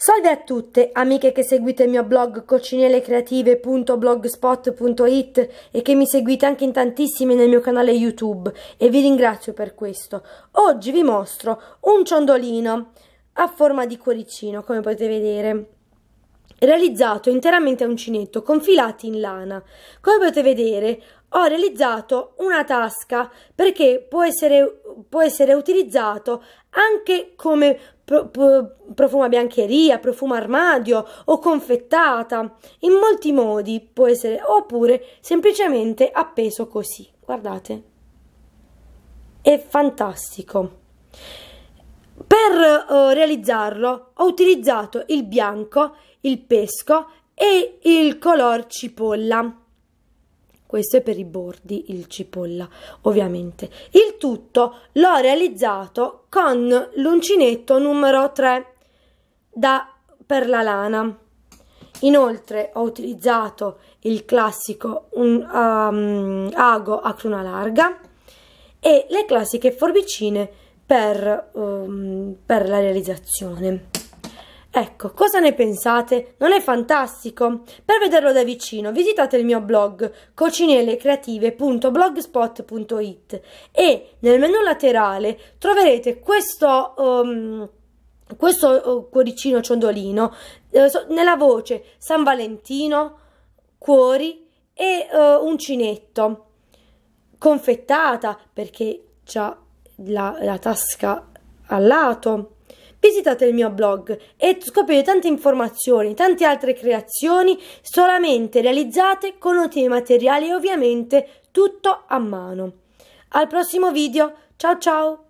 Salve a tutte, amiche che seguite il mio blog coccinellecreative.blogspot.it e che mi seguite anche in tantissimi nel mio canale YouTube e vi ringrazio per questo. Oggi vi mostro un ciondolino a forma di cuoricino, come potete vedere realizzato interamente a uncinetto con filati in lana. Come potete vedere ho realizzato una tasca perché può essere, può essere utilizzato anche come pro, pro, profuma biancheria, profuma armadio o confettata, in molti modi può essere oppure semplicemente appeso così. Guardate, è fantastico. Per uh, realizzarlo ho utilizzato il bianco, il pesco e il color cipolla. Questo è per i bordi il cipolla, ovviamente. Il tutto l'ho realizzato con l'uncinetto numero 3 da, per la lana. Inoltre ho utilizzato il classico un, um, ago a cruna larga e le classiche forbicine per, um, per la realizzazione. Ecco, cosa ne pensate? Non è fantastico? Per vederlo da vicino visitate il mio blog cocinellecreative.blogspot.it e nel menu laterale troverete questo... Um, questo uh, cuoricino ciondolino eh, nella voce San Valentino, cuori e uh, uncinetto confettata perché c'ha la, la tasca al lato Visitate il mio blog e scoprite tante informazioni, tante altre creazioni solamente realizzate con ottimi materiali e ovviamente tutto a mano. Al prossimo video, ciao ciao!